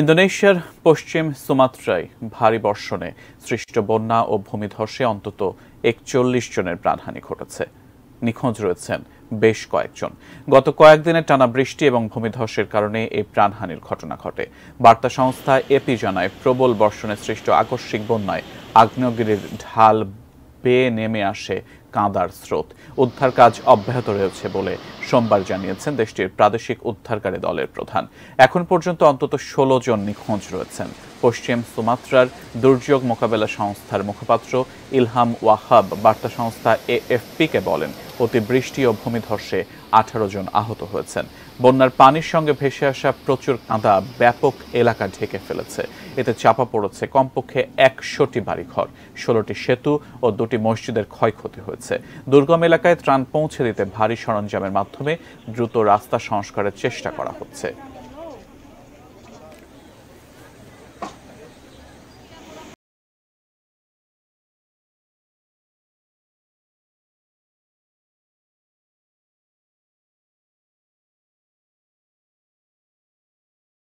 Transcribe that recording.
ইন্দোনেশিয়ার পশ্চিম সুমাত্রায় ভারী বর্ষণে সৃষ্ট বন্যা ও ভূমিধসে অন্তত একচল্লিশ জনের প্রাণহানি ঘটেছে নিখোঁজ রয়েছেন বেশ কয়েকজন গত কয়েকদিনের টানা বৃষ্টি এবং ভূমিধসের কারণে এই প্রাণহানির ঘটনা ঘটে বার্তা সংস্থা এপি জানায় প্রবল বর্ষণে সৃষ্ট আকস্মিক বন্যায় আগ্নেয়গিরির ঢাল বেয়ে নেমে আসে কাঁদার স্রোত উদ্ধার কাজ অব্যাহত রয়েছে বলে সোমবার জানিয়েছেন দেশটির প্রাদেশিক উদ্ধারকারী দলের প্রধান এখন পর্যন্ত অন্তত ষোলো জন নিখোঁজ রয়েছেন পশ্চিম সুমাত্রার দুর্যোগ মোকাবেলা সংস্থার মুখপাত্র ইলহাম ওয়াহাব বার্তা সংস্থা এএফপিকে বলেন অতিবৃষ্টি ও ভূমিধসে আঠারো জন আহত হয়েছেন বন্যার পানির সঙ্গে ভেসে আসা প্রচুর কাঁদা ব্যাপক এলাকা ঢেকে ফেলেছে এতে চাপা পড়েছে কমপক্ষে একশোটি বাড়িঘর ষোলোটি সেতু ও দুটি মসজিদের ক্ষয়ক্ষতি হয়েছে দুর্গম এলাকায় ত্রাণ পৌঁছে দিতে ভারী সরঞ্জামের মাধ্যমে দ্রুত রাস্তা সংস্কারের চেষ্টা করা হচ্ছে